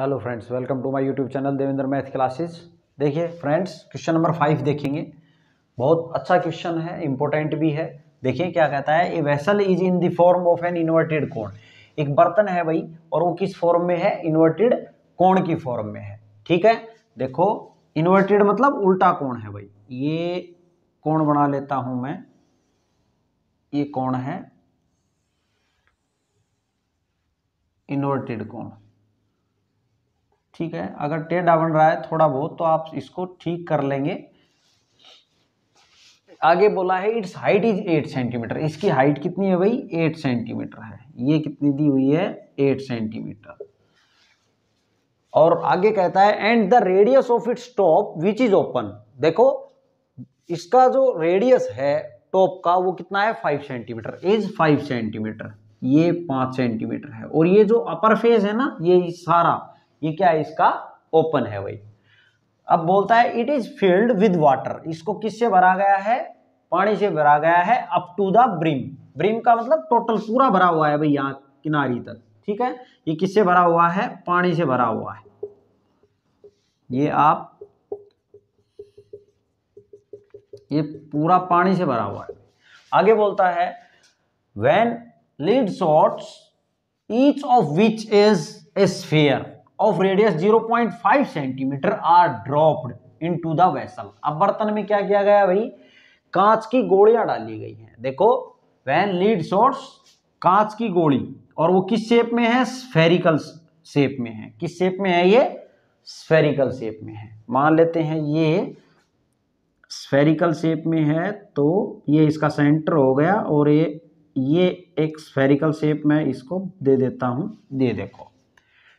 hello friends welcome to my YouTube channel Devendra math classes देखिए friends question number five देखेंगे बहुत अच्छा question है इंपॉर्टेंट भी है देखिए क्या कहता है a vessel is in the form of an inverted cone एक बर्तन है भाई और वो किस फॉर्म में है इन्वर्टेड कोण की फॉर्म में है ठीक है देखो इन्वर्टेड मतलब उल्टा कोण है भाई ये कोण बना लेता हूँ मैं ये कोण है इन्वर्टेड कोण ठीक है अगर टेढ़ा बन रहा है थोड़ा बहुत तो आप इसको ठीक कर लेंगे आगे बोला है its height is eight centimetre इसकी हाइट कितनी है भाई एट सेंटीमीटर है ये कितनी दी हुई है एट सेंटीमीटर और आगे कहता है and the radius of its top which is open देखो इसका जो रेडियस है टॉप का वो कितना है five centimetre is five centimetre ये पांच सेंटीमीटर है और ये जो अपर फेज है ना ये सारा ये क्या है इसका ओपन है भाई अब बोलता है it is filled with water इसको किससे भरा गया है पानी से भरा गया है up to the brim brim का मतलब टोटल पूरा भरा हुआ है भाई यहाँ किनारी तक ठीक है ये किससे भरा हुआ है पानी से भरा हुआ है ये आप ये पूरा पानी से भरा हुआ है आगे बोलता है when lead shots each of which is a sphere of radius 0.5 centimetre are dropped into the vessel अब बर्तन में क्या किया गया भाई कांच की गोलियां डाली गई हैं देखो वैन लीड सोर्स कांच की गोली और वो किस शेप में है स्फेरिकल शेप में है किस शेप में है ये स्फेरिकल शेप में है मान लेते हैं ये स्फेरिकल शेप में है तो ये इसका सेंटर हो गया और ये ये एक स्फेरिकल शेप में इसको दे देता हूँ दे देखो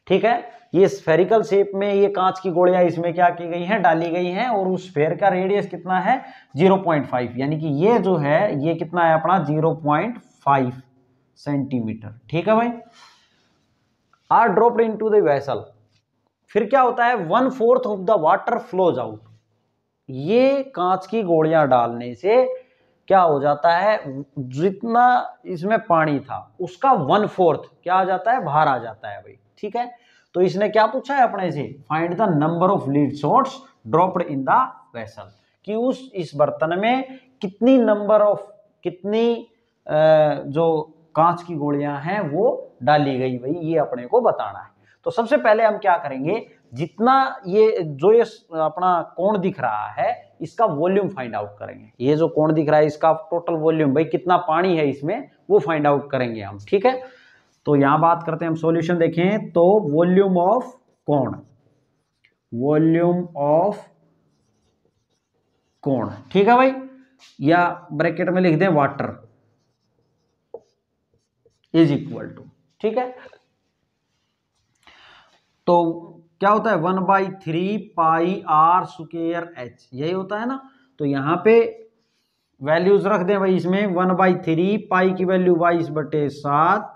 ठीक है ये स्फेरिकल शेप में ये कांच की गोलियां इसमें क्या की गई हैं डाली गई हैं और उस स्फेयर का रेडियस कितना है 0.5 यानी कि ये जो है ये कितना है अपना 0.5 सेंटीमीटर ठीक है भाई are drop in the vessel फिर क्या होता है one fourth of the water flows out ये कांच की गोलियां डालने से क्या हो जाता है जितना इसमें पानी था उसका वन फोर्थ क्या आ जाता है बाहर आ जाता है भाई ठीक है तो इसने क्या पूछा है अपने से find the number of lead shots dropped in the vessel कि उस इस बर्तन में कितनी नंबर ऑफ कितनी जो कांच की गोलियां हैं वो डाली गई भाई ये अपने को बताना है तो सबसे पहले हम क्या करेंगे जितना ये जो ये अपना कोण दिख रहा है इसका वॉल्यूम फाइंड आउट करेंगे ये जो कोण दिख रहा है इसका टोटल वॉल्यूम भाई कितना पानी है इसमें वो फाइंड आउट करेंगे हम ठीक है तो यहां बात करते हैं हम सॉल्यूशन देखें तो volume of cone volume of cone ठीक है भाई या ब्रैकेट में लिख दें वाटर इज इक्वल टू ठीक है तो क्या होता है one by three pi r square h यही होता है ना तो यहां पे वैल्यूज रख दें भाई इसमें वन बाई थ्री पाई की वैल्यू बाईस बटे सात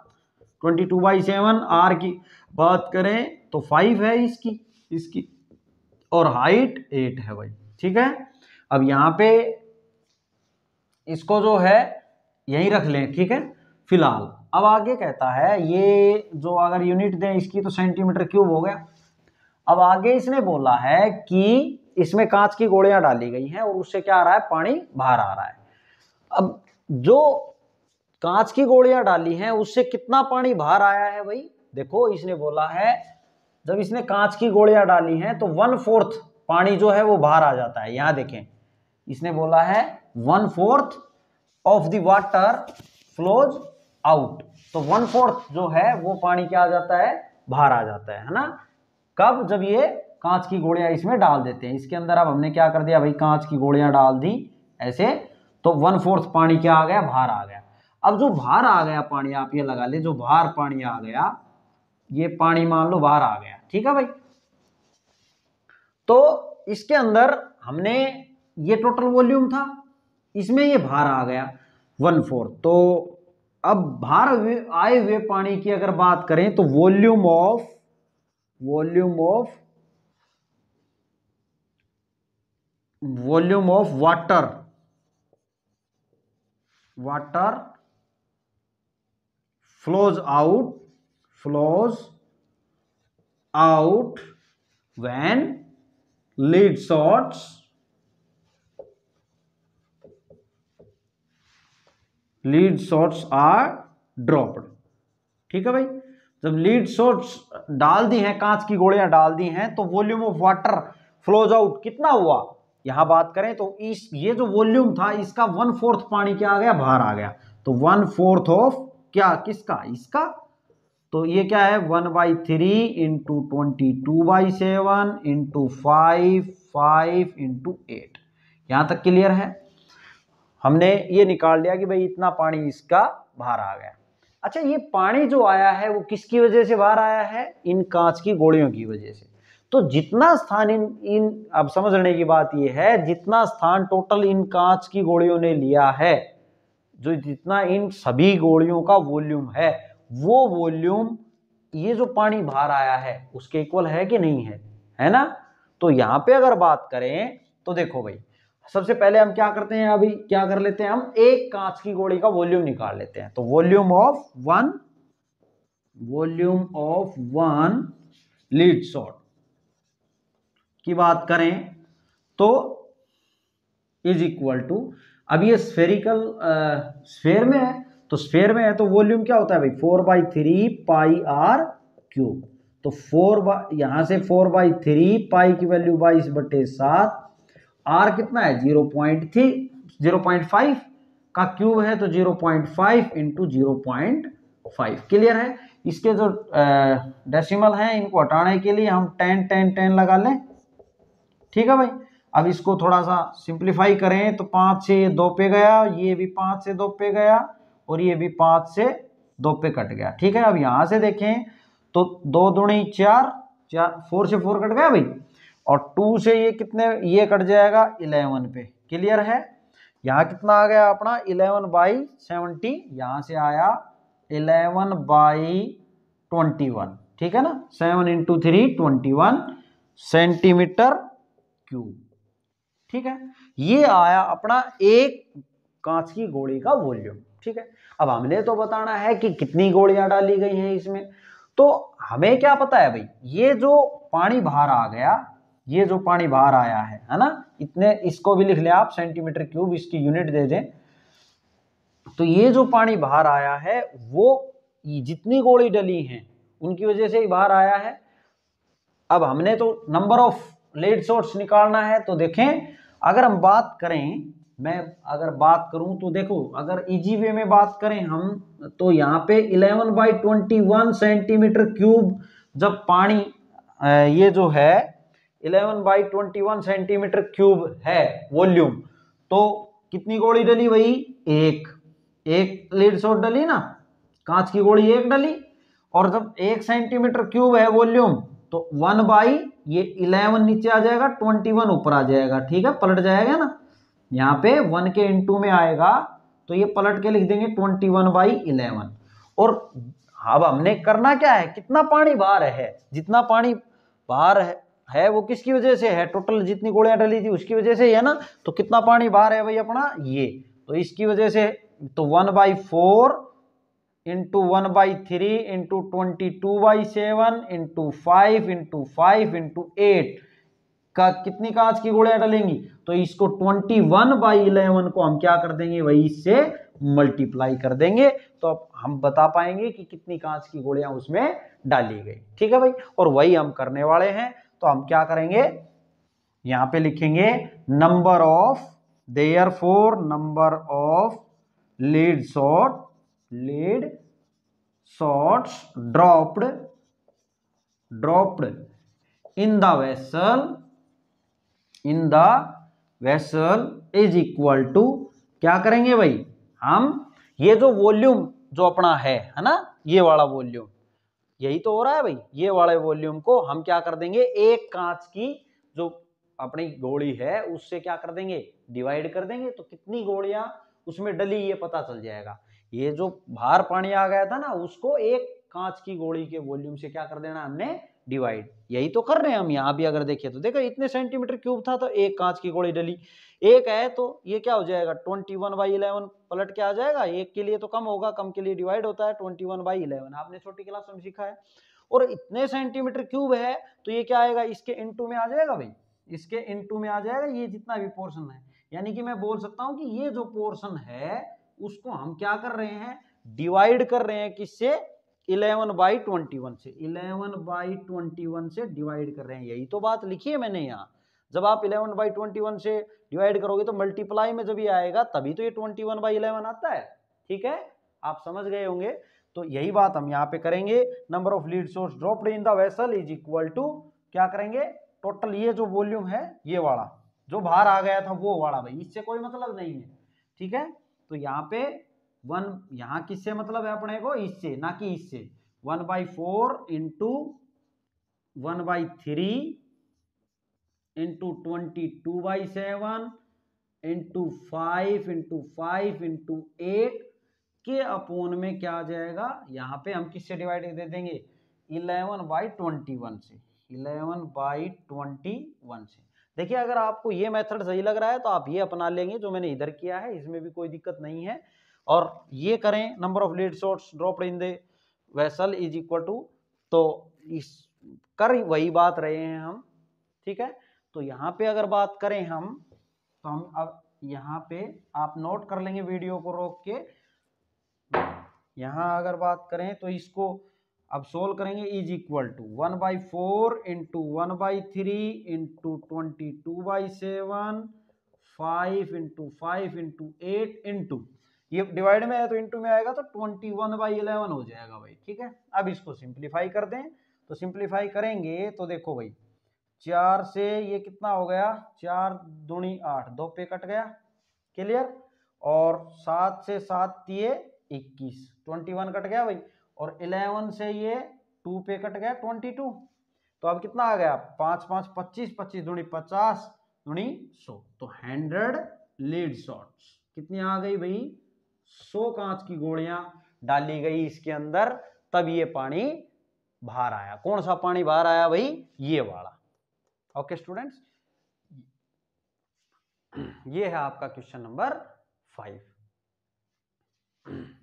twenty two by seven r की बात करें तो फाइव है इसकी इसकी और हाइट एट है भाई ठीक है अब यहां पे इसको जो है यही रख लें ठीक है फिलहाल अब आगे कहता है ये जो अगर यूनिट दें इसकी तो सेंटीमीटर क्यूब हो गया अब आगे इसने बोला है कि इसमें कांच की गोड़ियां डाली गई हैं और उससे क्या आ रहा है पानी बाहर आ रहा है अब जो कांच की गोलियां डाली हैं उससे कितना पानी बाहर आया है भाई देखो इसने बोला है जब इसने कांच की गोलियां डाली हैं तो वन फोर्थ पानी जो है वो बाहर आ जाता है यहां देखें इसने बोला है one fourth of the water flows out तो वन फोर्थ जो है वो पानी क्या आ जाता है बाहर आ जाता है है ना कब जब ये कांच की गोलियां इसमें डाल देते हैं इसके अंदर अब हमने क्या कर दिया भाई कांच की गोलियां डाल दी ऐसे तो वन फोर्थ पानी क्या आ गया बाहर आ गया अब जो बाहर आ गया पानी आप ये लगा ले जो बाहर पानी आ गया ये पानी मान लो बाहर आ गया ठीक है भाई तो इसके अंदर हमने ये टोटल वॉल्यूम था इसमें ये बाहर आ गया वन फोर्थ तो अब भार आए हुए पानी की अगर बात करें तो volume of volume of volume of water water flows out flows out when lead shots lead shots are dropped ठीक है भाई जब लीड शॉर्ट्स डाल दी हैं कांच की गोलियां डाल दी हैं तो volume of water flows out कितना हुआ यहां बात करें तो इस ये जो वॉल्यूम था इसका वन फोर्थ पानी क्या आ गया बाहर आ गया तो वन फोर्थ ऑफ क्या किसका इसका तो ये क्या है one by three into twenty two by seven into five five into eight यहां तक क्लियर है हमने ये निकाल लिया कि भाई इतना पानी इसका बाहर आ गया अच्छा ये पानी जो आया है वो किसकी वजह से बाहर आया है इन कांच की गोलियों की वजह से तो जितना स्थान इन इन अब समझने की बात ये है जितना स्थान टोटल इन कांच की गोलियों ने लिया है जो जितना इन सभी गोलियों का वॉल्यूम है वो वॉल्यूम ये जो पानी बाहर आया है उसके इक्वल है कि नहीं है है ना तो यहां पे अगर बात करें तो देखो भाई सबसे पहले हम क्या करते हैं अभी क्या कर लेते हैं हम एक कांच की गोली का वॉल्यूम निकाल लेते हैं तो volume of one volume of one lead shot की बात करें तो इज इक्वल टू अब ये स्फेरिकल स्फेयर में है तो स्फेयर में है तो वॉल्यूम क्या होता है भाई four by three pi r cube तो फोर बाई यहां से फोर बाई थ्री पाई की वैल्यू बाईस बटे सात आर कितना है zero point three zero point five का क्यूब है तो zero point five into zero point five clear है इसके जो डेसिमल हैं इनको हटाने के लिए हम टेन टेन टेन लगा लें ठीक है भाई अब इसको थोड़ा सा सिंप्लीफाई करें तो पाँच से ये दो पे गया ये भी पाँच से दो पे गया और ये भी पाँच से दो पे कट गया ठीक है अब यहाँ से देखें तो दो दुणी चार चार फोर से फोर कट गया भाई और टू से ये कितने ये कट जाएगा इलेवन पे क्लियर है यहाँ कितना आ गया अपना इलेवन बाई सेवेंटी यहाँ से आया इलेवन बाई ट्वेंटी वन ठीक है ना seven into three twenty one centimetre cube ठीक है ये आया अपना एक कांच की गोली का वॉल्यूम ठीक है अब हमने तो बताना है कि कितनी गोलियां डाली गई हैं इसमें तो हमें क्या पता है भाई ये जो पानी बाहर आ गया ये जो पानी बाहर आया है है ना इतने इसको भी लिख लें आप सेंटीमीटर क्यूब इसकी यूनिट दे दें तो ये जो पानी बाहर आया है वो जितनी गोली डली है उनकी वजह से ही बाहर आया है अब हमने तो नंबर ऑफ लीड सोर्स निकालना है तो देखें अगर हम बात करें मैं अगर बात करूं तो देखो अगर इजी e वे में बात करें हम तो यहाँ पे 11 बाई ट्वेंटी सेंटीमीटर क्यूब जब पानी ये जो है 11 बाई ट्वेंटी सेंटीमीटर क्यूब है वॉल्यूम तो कितनी गोली डली भाई एक एक लीड सोट डली ना कांच की गोली एक डली और जब एक सेंटीमीटर क्यूब है वॉल्यूम तो वन बाई ये इलेवन नीचे आ जाएगा ट्वेंटी वन ऊपर आ जाएगा ठीक है पलट जाएगा ना यहाँ पे वन के इंटू में आएगा तो ये पलट के लिख देंगे ट्वेंटी वन बाई इलेवन और अब हमने करना क्या है कितना पानी बाहर है जितना पानी बाहर है है वो किसकी वजह से है टोटल जितनी गोलियां डली थी उसकी वजह से ही है ना तो कितना पानी बाहर है भाई अपना ये तो इसकी वजह से तो one by four into one by three into twenty two by seven into five into five into eight का कितनी कांच की गोलियां डालेंगी तो इसको ट्वेंटी वन बाई इलेवन को हम क्या कर देंगे वही इससे मल्टीप्लाई कर देंगे तो अब हम बता पाएंगे कि कितनी कांच की गोलियां उसमें डाली गई ठीक है भाई और वही हम करने वाले हैं तो हम क्या करेंगे यहां पे लिखेंगे number of there four number of lead shot lead shots dropped dropped in the vessel in the vessel is equal to क्या करेंगे भाई हम ये जो वॉल्यूम जो अपना है है ना ये वाला वॉल्यूम यही तो हो रहा है भाई ये वाले वॉल्यूम को हम क्या कर देंगे एक कांच की जो अपनी गोली है उससे क्या कर देंगे डिवाइड कर देंगे तो कितनी गोलियां उसमें डली ये पता चल जाएगा ये जो बाहर पानी आ गया था ना उसको एक कांच की गोली के वॉल्यूम से क्या कर देना हमने डिवाइड यही तो कर रहे हैं हम यहाँ भी अगर देखिए तो देखो इतने सेंटीमीटर क्यूब था तो एक कांच की गोली डली एक है तो ये क्या हो जाएगा ट्वेंटी वन बाई इलेवन पलट के आ जाएगा एक के लिए तो कम होगा कम के लिए डिवाइड होता है ट्वेंटी वन बाई इलेवन आपने छोटी क्लास में सीखा है और इतने सेंटीमीटर क्यूब है तो ये क्या आएगा इसके टू में आ जाएगा भाई इसके टू में आ जाएगा ये जितना भी पोर्सन है यानी कि मैं बोल सकता हूँ कि ये जो पोर्सन है उसको हम क्या कर रहे हैं डिवाइड कर रहे हैं किससे 11 बाई ट्वेंटी वन से 11 बाई ट्वेंटी वन से डिवाइड कर रहे हैं यही तो बात लिखी है मैंने यहाँ जब आप 11 बाई ट्वेंटी वन से डिवाइड करोगे तो मल्टीप्लाई में जब ये आएगा तभी तो ये 21 वन बाई इलेवन आता है ठीक है आप समझ गए होंगे तो यही बात हम यहाँ पे करेंगे number of lead source dropped in the vessel is equal to क्या करेंगे टोटल ये जो वॉल्यूम है ये वाला जो बाहर आ गया था वो वाला भाई इससे कोई मतलब नहीं है ठीक है तो यहाँ पे वन यहाँ किससे मतलब है अपने को इससे ना कि इससे one by four into one by three into twenty two by seven into five into five into eight के अपोन में क्या आ जाएगा यहाँ पे हम किससे डिवाइड दे देंगे इलेवन बाई ट्वेंटी वन से इलेवन बाई ट्वेंटी वन से देखिए अगर आपको ये मेथड सही लग रहा है तो आप ये अपना लेंगे जो मैंने इधर किया है इसमें भी कोई दिक्कत नहीं है और ये करें number of lead shots drop in the vessel is equal to तो इस कर वही बात रहे हैं हम ठीक है तो यहाँ पे अगर बात करें हम तो हम अब यहाँ पे आप नोट कर लेंगे वीडियो को रोक के यहाँ अगर बात करें तो इसको अब सोल्व करेंगे is equal to one by four into one by three into twenty two by seven five into five into eight into ये डिवाइड में है तो इंटू में आएगा तो ट्वेंटी वन बाई इलेवन हो जाएगा भाई ठीक है अब इसको सिंप्लीफाई कर दें तो सिंप्लीफाई करेंगे तो देखो भाई चार से ये कितना हो गया चार दुणी आठ दो पे कट गया क्लियर और सात से सात ये इक्कीस ट्वेंटी वन कट गया भाई और इलेवन से ये टू पे कट गया ट्वेंटी टू तो अब कितना आ गया पांच पांच पच्चीस पच्चीस दूनी पचास दूनी सो तो हंड्रेड लीड शॉट्स कितनी आ गई भाई सौ कांच की गोलियां डाली गई इसके अंदर तब ये पानी बाहर आया कौन सा पानी बाहर आया भाई ये वाला ओके स्टूडेंट्स ये है आपका क्वेश्चन नंबर फाइव